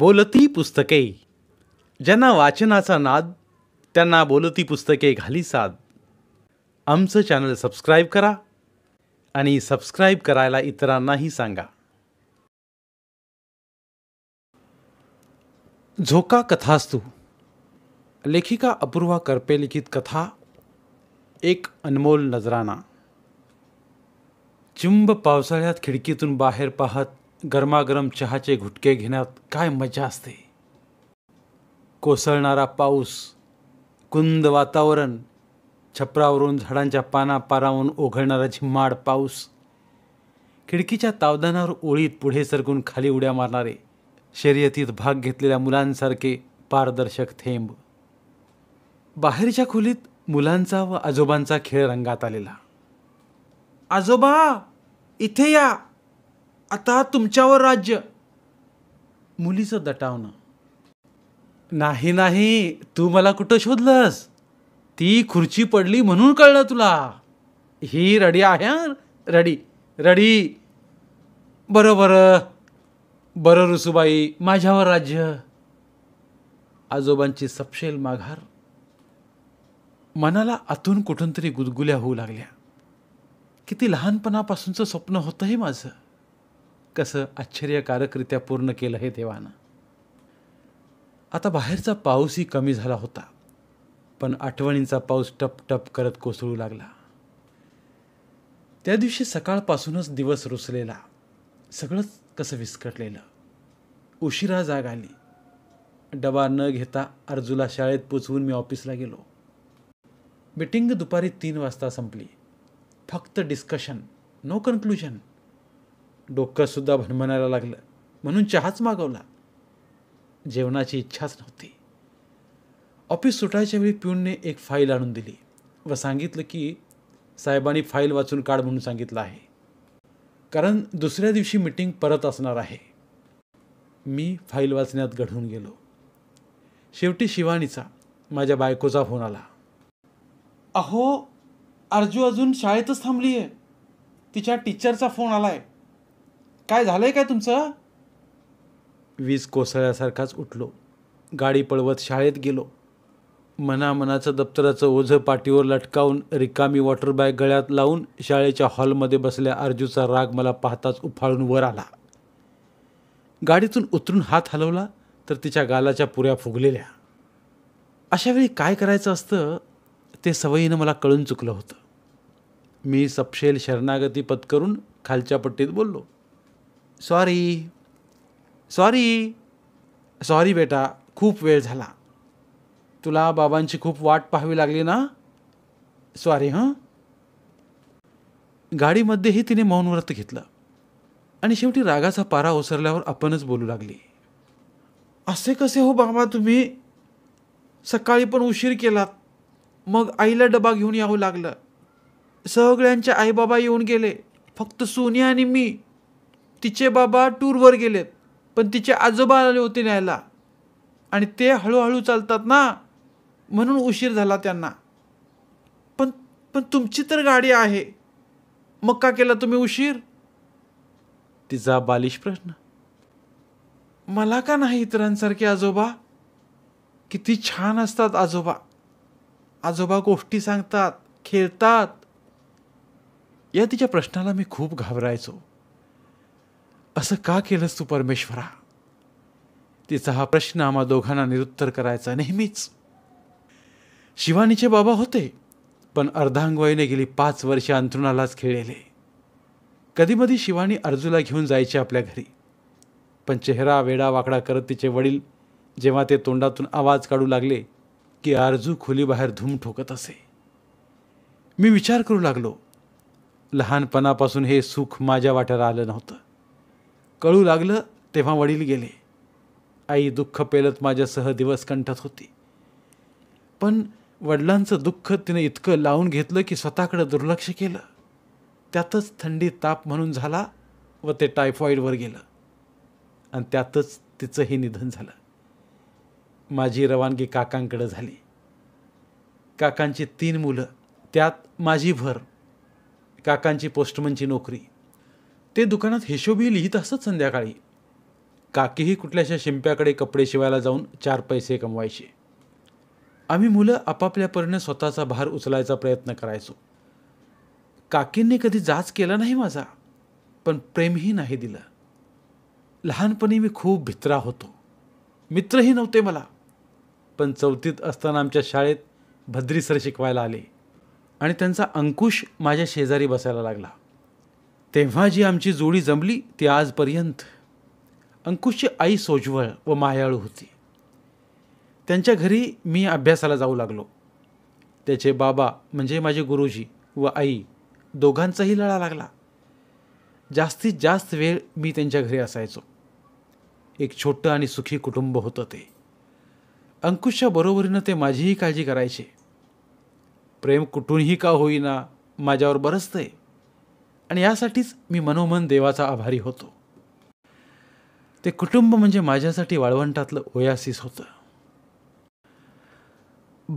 बोलती पुस्तके ज्यांना वाचनाचा नाद त्यांना बोलती पुस्तके घाली साद आमचं चॅनल सबस्क्राईब करा आणि सबस्क्राईब करायला इतरांनाही सांगा झोका कथास्तू लेखिका अपूर्वा करपे लिखित कथा एक अनमोल नजराना चुंब पावसाळ्यात खिडकीतून बाहेर पाहत गरमागरम चहाचे घुटके घेण्यात काय मजा असते कोसळणारा पाऊस कुंद वातावरण छपरावरून झाडांच्या पाना ओघळणारा झिम्माड पाऊस खिडकीच्या तावदानावर ओळीत पुढे सरकून खाली उड्या मारणारे शर्यतीत भाग घेतलेल्या मुलांसारखे पारदर्शक थेंब बाहेरच्या खोलीत मुलांचा व आजोबांचा खेळ रंगात आलेला आजोबा इथे या आता तुमच्यावर राज्य मुलीचं दटावणं नाही नाही तू मला कुठं शोधलंस ती खुर्ची पडली म्हणून कळलं तुला ही रडी आहे रडी रडी बरं बरं बरं रुसुबाई माझ्यावर राज्य आजोबांची सपशेल माघार मनाला आतून कुठून तरी गुदगुल्या होऊ लागल्या किती लहानपणापासूनचं स्वप्न होतं हे माझं कसं आश्चर्यकारकरीत्या पूर्ण केलं हे देवानं आता बाहेरचा पाऊसही कमी झाला होता पण आठवणींचा पाऊस टप टप करत कोसळू लागला त्या दिवशी सकाळपासूनच दिवस रुसलेला सगळंच कसं विस्कटलेलं उशिरा जाग आली डबा न घेता अर्जुला शाळेत पोचवून मी ऑफिसला गेलो मिटिंग दुपारी तीन वाजता संपली फक्त डिस्कशन नो कन्क्लुजन डोकंसुद्धा भनभनायला लागलं म्हणून चहाच मागवला जेवणाची इच्छाच नव्हती ऑफिस सुटायच्या वेळी पिऊनने एक फाईल आणून दिली व सांगितलं की साहेबांनी फाईल वाचून काढ म्हणून सांगितलं आहे कारण दुसऱ्या दिवशी मिटिंग परत असणार आहे मी फाईल वाचण्यात घडून गेलो शेवटी शिवानीचा माझ्या बायकोचा फोन आला अहो अर्जू अजून शाळेतच थांबली आहे तिच्या टीचरचा फोन आला आहे काय झालंय काय तुमचं वीज कोसळ्यासारखाच उठलो गाडी पळवत शाळेत गेलो मनामनाचं दप्तराचं ओझं पाठीवर लटकावून रिकामी वॉटर बॅग गळ्यात लावून शाळेच्या हॉलमध्ये बसल्या अर्जूचा राग मला पाहताच उफाळून वर आला गाडीतून उतरून हात हलवला तर तिच्या गालाच्या पुऱ्या फुगलेल्या अशावेळी काय करायचं असतं ते सवयीनं मला कळून चुकलं होतं मी सपशेल शरणागती पत्करून खालच्या पट्टीत बोललो सॉरी सॉरी सॉरी बेटा खूप वेळ झाला तुला बाबांची खूप वाट पाहावी लागली ना सॉरी हं गाडीमध्येही तिने मौन व्रत घेतलं आणि शेवटी रागाचा पारा ओसरल्यावर आपणच बोलू लागली असे कसे हो बाबा तुम्ही सकाळी पण उशीर केलात मग आईला डबा घेऊन यावं लागलं सगळ्यांच्या आईबाबा येऊन गेले फक्त सोनिया आणि मी तिचे बाबा टूरवर गेलेत पण तिचे आजोबा आले होते न्यायला आणि ते हळूहळू चालतात ना म्हणून उशीर झाला त्यांना पण पण तुमची तर गाडी आहे मग का केला तुम्ही उशीर तिचा बालिश प्रश्न मला का नाही इतरांसारखे आजोबा किती छान असतात आजोबा आजोबा गोष्टी सांगतात खेळतात या तिच्या प्रश्नाला मी खूप घाबरायचो असं का केलंस तू परमेश्वरा तिचा हा प्रश्न आम्हा दोघांना निरुत्तर करायचा नेहमीच शिवानीचे बाबा होते पण अर्धांगवाईने गेली पाच वर्षे अंथरुणालाच खेळलेले कधीमधी शिवानी अर्जूला घेऊन जायचे आपल्या घरी पण चेहरा वेडा वाकडा करत तिचे वडील जेव्हा ते तोंडातून आवाज काढू लागले की अर्जू खोलीबाहेर धूम ठोकत असे मी विचार करू लागलो लहानपणापासून हे सुख माझ्या वाट्याला आलं नव्हतं कळू लागलं तेव्हा वडील गेले आई दुःख पेलत माझ्यासह दिवस कंठत होती पण वडिलांचं दुःख तिने इतकं लावून घेतलं की स्वतःकडं दुर्लक्ष केलं त्यातच थंडी ताप म्हणून झाला व ते टायफॉईडवर गेलं आणि त्यातच तिचंही निधन झालं माझी रवानगी काकांकडं झाली काकांची तीन मुलं त्यात माझी भर काकांची पोस्टमनची नोकरी ते दुकानात हिशोबी लिहित असत संध्याकाळी काकीही कुठल्याशा शिंप्याकडे कपडे शिवायला जाऊन चार पैसे कमवायचे आम्ही मुलं आपापल्या स्वतःचा भार उचलायचा प्रयत्न करायचो काकींनी कधी जाच केला नाही माझा पण प्रेमही नाही दिलं लहानपणी मी खूप भित्रा होतो मित्रही नव्हते मला पण चौथीत असताना आमच्या शाळेत भद्री सर शिकवायला आले आणि त्यांचा अंकुश माझ्या शेजारी बसायला लागला तेव्हा जी आमची जोडी जमली ती आजपर्यंत अंकुशची आई सोज्वळ व मायाळू होती त्यांच्या घरी मी अभ्यासाला जाऊ लागलो त्याचे बाबा म्हणजे माझे गुरुजी व आई दोघांचाही लढा लागला जास्तीत जास्त वेळ मी त्यांच्या घरी असायचो एक छोटं आणि सुखी कुटुंब होतं ते अंकुशच्या बरोबरीनं ते माझीही काळजी करायचे प्रेम कुठूनही का होईना माझ्यावर बरसतंय आणि यासाठीच मी मनोमन देवाचा आभारी होतो ते कुटुंब म्हणजे माझ्यासाठी वाळवंटातलं ओयासिस होतं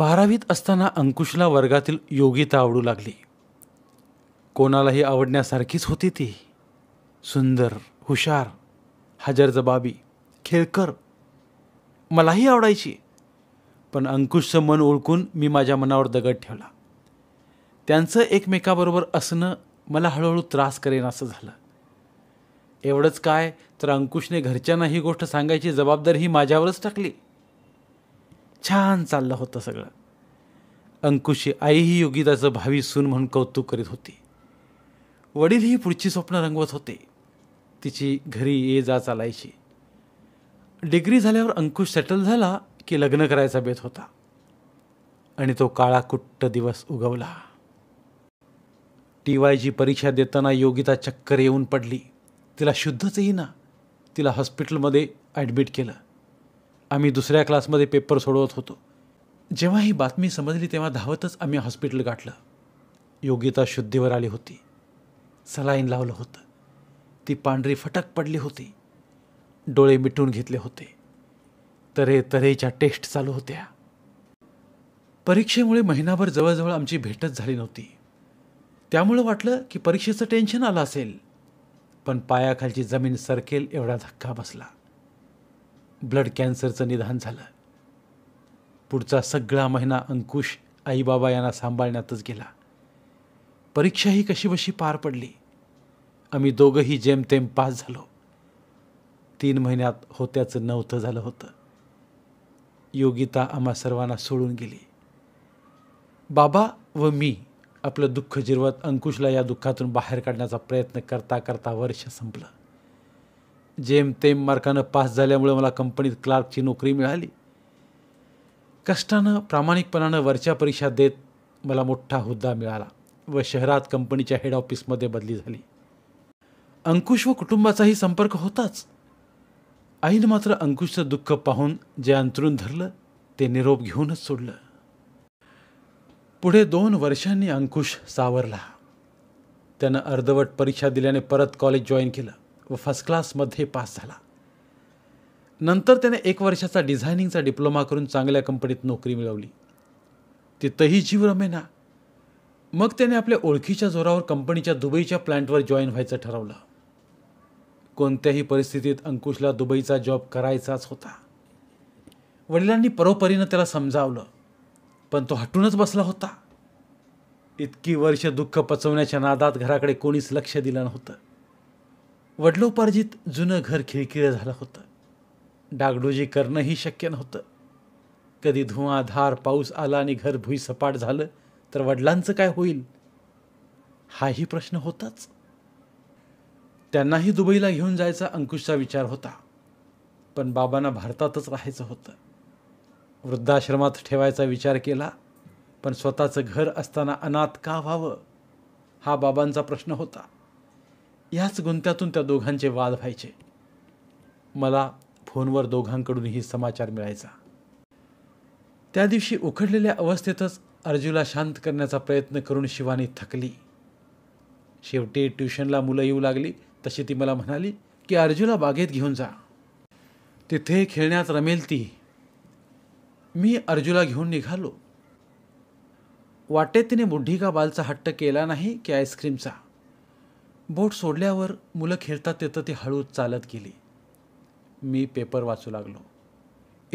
बारावीत असताना अंकुशला वर्गातील योगिता आवडू लागली कोणालाही आवडण्यासारखीच होती ती सुंदर हुशार हजरजबाबी खेळकर मलाही आवडायची पण अंकुशचं मन ओळखून मी माझ्या मनावर दगड ठेवला त्यांचं एकमेकाबरोबर असणं मला हळूहळू त्रास करेन असं झालं एवढंच काय तर अंकुशने घरच्यांना ही गोष्ट सांगायची जबाबदारी ही माझ्यावरच टाकली छान चाललं होतं सगळं अंकुशी आईही ही योगिताचं भावी सून म्हणून कौतुक करीत होती वडीलही पुढची स्वप्न रंगवत होते तिची घरी ये जा चालायची डिग्री झाल्यावर अंकुश सेटल झाला की लग्न करायचा बेत होता आणि तो काळा कुट्ट दिवस उगवला टी वाय जी परीक्षा देताना योगिता चक्कर येऊन पडली तिला शुद्धच येईना तिला हॉस्पिटलमध्ये ॲडमिट केलं आम्ही दुसऱ्या क्लासमध्ये पेपर सोडवत होतो जेव्हा ही बातमी समजली तेव्हा धावतच आम्ही हॉस्पिटल गाठलं योगिता शुद्धीवर आली होती सलाईन लावलं होतं ती पांढरी फटक पडली होती डोळे मिटून घेतले होते तरे तऱ्हेच्या टेस्ट चालू होत्या परीक्षेमुळे महिनाभर जवळजवळ आमची भेटच झाली नव्हती त्यामुळं वाटलं की परीक्षेचं टेन्शन आलं असेल पण पायाखालची जमीन सरकेल एवढा धक्का बसला ब्लड कॅन्सरचं निदान झालं पुढचा सगळा महिना अंकुश आईबाबा यांना सांभाळण्यातच गेला परीक्षाही कशीबशी पार पडली आम्ही दोघंही जेमतेम पास झालो तीन महिन्यात होत्याचं नव्हतं झालं होतं योगिता आम्हा सर्वांना सोडून गेली बाबा व मी आपलं दुःख जिरवत अंकुशला या दुःखातून बाहेर काढण्याचा प्रयत्न करता करता वर्ष संपलं जेमतेम मार्कानं पास झाल्यामुळे मला कंपनीत क्लार्कची नोकरी मिळाली कष्टानं प्रामाणिकपणानं वरच्या परीक्षा देत मला मोठा हुद्दा मिळाला व शहरात कंपनीच्या हेड ऑफिसमध्ये बदली झाली अंकुश व कुटुंबाचाही संपर्क होताच आईनं मात्र अंकुशचं दुःख पाहून जे अंतरून धरलं ते निरोप घेऊनच सोडलं पुढे दोन वर्षांनी अंकुश सावरला त्यानं अर्धवट परीक्षा दिल्याने परत कॉलेज जॉईन केलं व फर्स्ट क्लासमध्ये पास झाला नंतर त्याने एक वर्षाचा डिझायनिंगचा डिप्लोमा करून चांगल्या कंपनीत नोकरी मिळवली तिथंही जीव रमेना मग त्याने आपल्या ओळखीच्या जोरावर कंपनीच्या दुबईच्या प्लांटवर जॉईन व्हायचं ठरवलं कोणत्याही परिस्थितीत अंकुशला दुबईचा जॉब करायचाच होता वडिलांनी परोपरीनं त्याला समजावलं पण तो हटूनच बसला होता इतकी वर्ष दुःख पचवण्याच्या नादात घराकडे कोणीच लक्ष दिलं नव्हतं वडलोपार्जित जुनं घर खिळखिळं झालं होतं डागडोजी करणंही शक्य नव्हतं कधी धुवाधार पाऊस आला आणि घर भुईसपाट झालं तर वडिलांचं काय होईल हाही प्रश्न होताच त्यांनाही दुबईला घेऊन जायचा अंकुशचा विचार होता पण बाबांना भारतातच राहायचं होतं वृद्धाश्रमात ठेवायचा विचार केला पण स्वतःचं घर असताना अनाथ का व्हावं हा बाबांचा प्रश्न होता याच गुंत्यातून त्या दोघांचे वाद व्हायचे मला फोनवर दोघांकडूनही समाचार मिळायचा त्या दिवशी उखडलेल्या अवस्थेतच अर्जूला शांत करण्याचा प्रयत्न करून शिवानी थकली शेवटी ट्युशनला मुलं येऊ लागली तशी ती मला म्हणाली की अर्जूला बागेत घेऊन जा तिथे खेळण्यात रमेल ती मी अर्जुला घेऊन निघालो वाटेत तिने मुढ्ठी बालचा हट्ट केला नाही की आईस्क्रीमचा बोट सोडल्यावर मुलं खेळतात येतं ती हळूच चालत गेली मी पेपर वाचू लागलो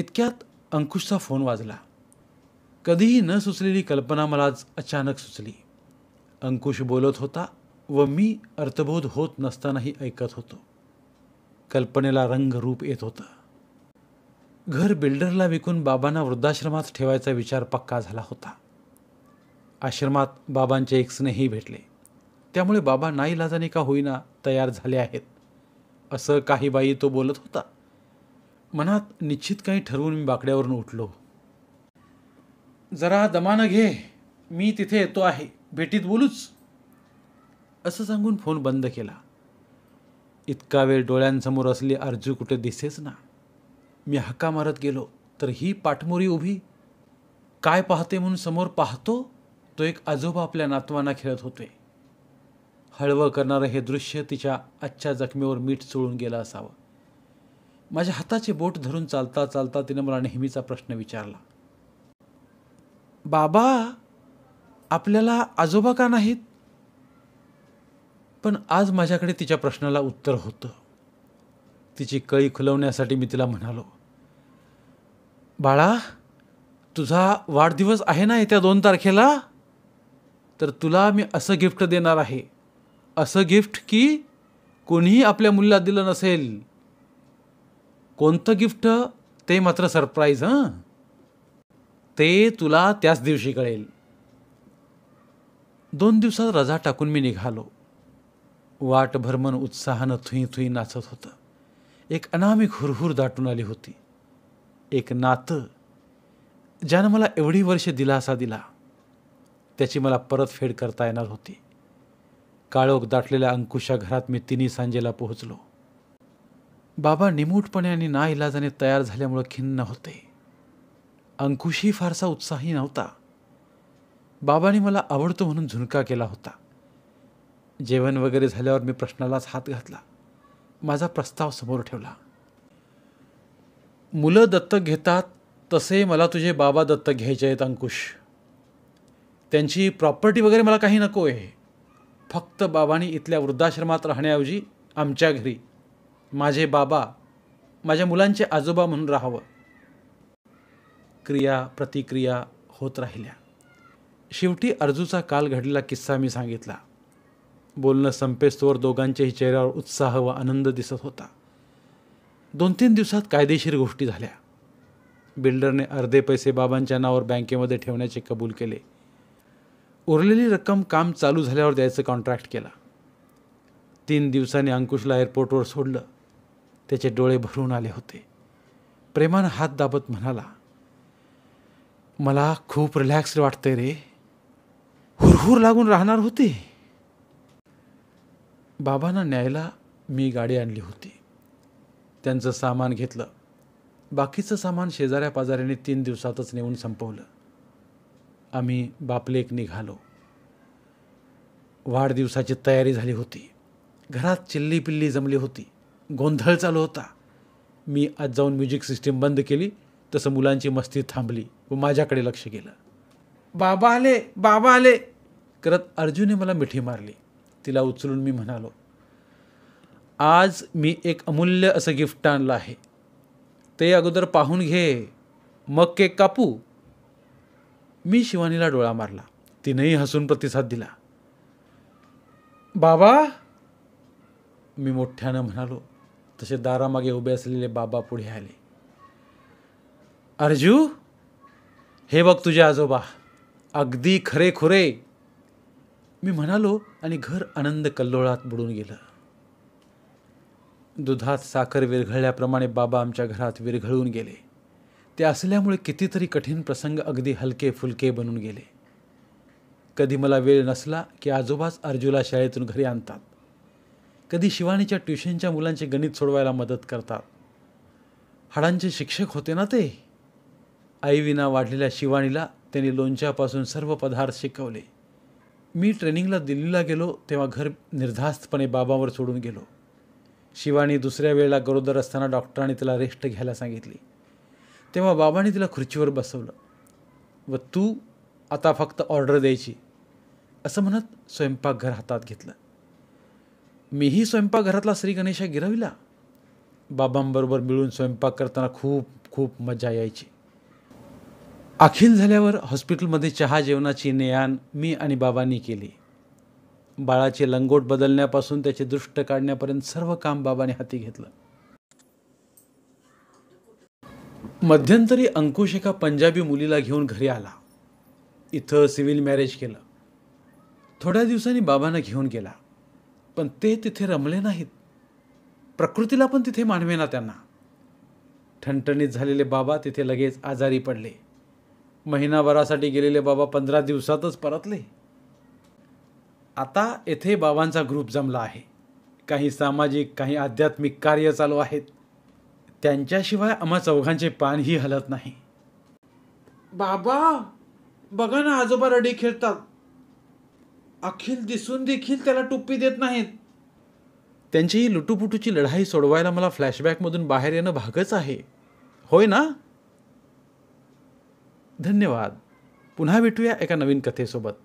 इतक्यात अंकुशचा फोन वाजला कधीही न सुचलेली कल्पना मला आज अचानक सुचली अंकुश बोलत होता व मी अर्थबोध होत नसतानाही ऐकत होतो कल्पनेला रंगरूप येत होतं घर बिल्डरला विकून बाबांना वृद्धाश्रमात ठेवायचा विचार पक्का झाला होता आश्रमात बाबांचे एक स्नेही भेटले त्यामुळे बाबा लाजाने का होईना तयार झाले आहेत असं काही बाई तो बोलत होता मनात निश्चित काही ठरवून मी बाकड्यावरून उठलो जरा दमानं घे मी तिथे येतो आहे भेटीत बोलूच असं सांगून फोन बंद केला इतका वेळ डोळ्यांसमोर असली अर्जू कुठे दिसेच ना मी हक्का मारत गेलो तर ही पाठमोरी उभी काय पाहते म्हणून समोर पाहतो तो एक आजोबा आपल्या नातवांना खेळत होते हळवं करणारं हे दृश्य तिच्या आजच्या जखमेवर मीठ चोळून गेलं असावं माझ्या हाताचे बोट धरून चालता चालता तिनं मला नेहमीचा प्रश्न विचारला बाबा आपल्याला आजोबा का नाहीत पण आज माझ्याकडे तिच्या प्रश्नाला उत्तर होतं तिची कळी खुलवण्यासाठी मी तिला म्हणालो बाळा तुझा वाढदिवस आहे ना येत्या दोन तारखेला तर तुला मी असं गिफ्ट देणार आहे असं गिफ्ट की कोणीही आपल्या मुलीला दिलं नसेल कोणतं गिफ्ट ते मात्र सरप्राईज हं ते तुला त्याच दिवशी कळेल दोन दिवसात रजा टाकून मी निघालो वाट भरमन उत्साहानं थुई थुई नाचत होतं एक अनामिक हुरहुर दाटून आली होती एक नातं ज्यानं मला एवढी वर्षे दिलासा दिला त्याची मला परतफेड करता येणार होती काळोख दाटलेल्या अंकुशा घरात मी तिन्ही सांजेला पोहोचलो बाबा निमूटपणे आणि ना इलाजाने तयार झाल्यामुळं खिन्न होते अंकुशही फारसा उत्साही नव्हता बाबाने मला आवडतो म्हणून झुणका केला होता जेवण वगैरे झाल्यावर मी प्रश्नालाच हात घातला माझा प्रस्ताव समोर ठेवला मुलं दत्तक घेतात तसे मला तुझे बाबा दत्तक घ्यायचे आहेत अंकुश त्यांची प्रॉपर्टी वगैरे मला काही नको आहे फक्त बाबांनी इथल्या वृद्धाश्रमात राहण्याऐवजी आमच्या घरी माझे बाबा माझ्या मुलांचे आजोबा म्हणून राहावं क्रिया प्रतिक्रिया होत राहिल्या शेवटी अर्जूचा काल घडलेला किस्सा मी सांगितला बोलणं संपेस्तोवर दोघांच्याही चेहऱ्यावर उत्साह व आनंद दिसत होता दोन तीन दिवसात कायदेशीर गोष्टी झाल्या बिल्डरने अर्धे पैसे बाबांच्या नावावर बँकेमध्ये ठेवण्याचे कबूल केले उरलेली रक्कम काम चालू झाल्यावर द्यायचं कॉन्ट्रॅक्ट केला तीन दिवसांनी अंकुशला एअरपोर्टवर सोडलं त्याचे डोळे भरून आले होते प्रेमानं हात दाबत म्हणाला मला खूप रिलॅक्स वाटतंय रे हुरहुर लागून राहणार होते बाबांना न्यायला मी गाडी आणली होती त्यांचं सामान घेतलं बाकीचं सामान शेजाऱ्या पाजाऱ्याने तीन दिवसातच नेऊन संपवलं आम्ही बापलेक निघालो वाढदिवसाची तयारी झाली होती घरात चिल्ली पिल्ली जमली होती गोंधळ चालू होता मी आज जाऊन म्युझिक सिस्टीम बंद केली तसं मुलांची मस्ती थांबली व माझ्याकडे लक्ष गेलं बाबा आले बाबा आले करत अर्जुनने मला मिठी मारली तिला उचलून मी म्हणालो आज मी एक अमूल्य असं गिफ्ट आणलं आहे ते अगोदर पाहून घे मग केक कापू मी शिवानीला डोळा मारला तिनेही हसून प्रतिसाद दिला बाबा मी मोठ्यानं म्हणालो तसे दारामागे उभे असलेले बाबा पुढे आले अर्जू हे बघ तुझे आजोबा अगदी खरे खुरे मी म्हणालो आणि घर आनंद कल्लोळात बुडून गेलं दुधात साखर विरघळल्याप्रमाणे बाबा आमच्या घरात विरघळून गेले ते असल्यामुळे कितीतरी कठीण प्रसंग अगदी हलके फुलके बनून गेले कधी मला वेळ नसला की आजोबाच अर्जुला शाळेतून घरी आणतात कधी शिवानीच्या ट्युशनच्या मुलांचे गणित सोडवायला मदत करतात हाडांचे शिक्षक होते ना ते आईविना वाढलेल्या शिवानीला त्यांनी लोणच्यापासून सर्व पदार्थ शिकवले मी ट्रेनिंगला दिल्लीला गेलो तेव्हा घर निर्धास्तपणे बाबावर सोडून गेलो शिवानी दुसऱ्या वेळेला गरोदर असताना डॉक्टरांनी तिला रेस्ट घ्यायला सांगितली तेव्हा बाबांनी तिला खुर्चीवर बसवलं व तू आता फक्त ऑर्डर द्यायची असं म्हणत स्वयंपाकघर हातात घेतलं मीही स्वयंपाकघरातला श्री गणेशा गिरविला बाबांबरोबर मिळून स्वयंपाक करताना खूप खूप मजा यायची अखिल झाल्यावर हॉस्पिटलमध्ये चहा जेवणाची नेआण मी आणि बाबांनी केली बाळाचे लंगोट बदलण्यापासून त्याचे दृष्ट काढण्यापर्यंत सर्व काम बाबाने हाती घेतलं मध्यंतरी अंकुश एका पंजाबी मुलीला घेऊन घरी आला इथं सिव्हिल मॅरेज केलं थोड्या दिवसांनी बाबांना घेऊन गेला पण ते तिथे रमले नाहीत प्रकृतीला पण तिथे मानवे ना त्यांना ठणठणीत झालेले बाबा तिथे लगेच आजारी पडले महिनाभरासाठी गेलेले बाबा पंधरा दिवसातच परतले आता येथे बाबांचा ग्रुप जमला आहे काही सामाजिक काही आध्यात्मिक कार्य चालू आहेत त्यांच्याशिवाय आम्हा चौघांचे पानही हलत नाही बाबा बघा ना आजोबा रडी खेळतात अखिल दिसून देखील त्याला टुप्पी देत नाहीत त्यांची ही लुटूपुटूची लढाई सोडवायला मला फ्लॅशबॅकमधून बाहेर येणं भागच आहे होय ना धन्यवाद पुन्हा भेटूया एका नवीन कथेसोबत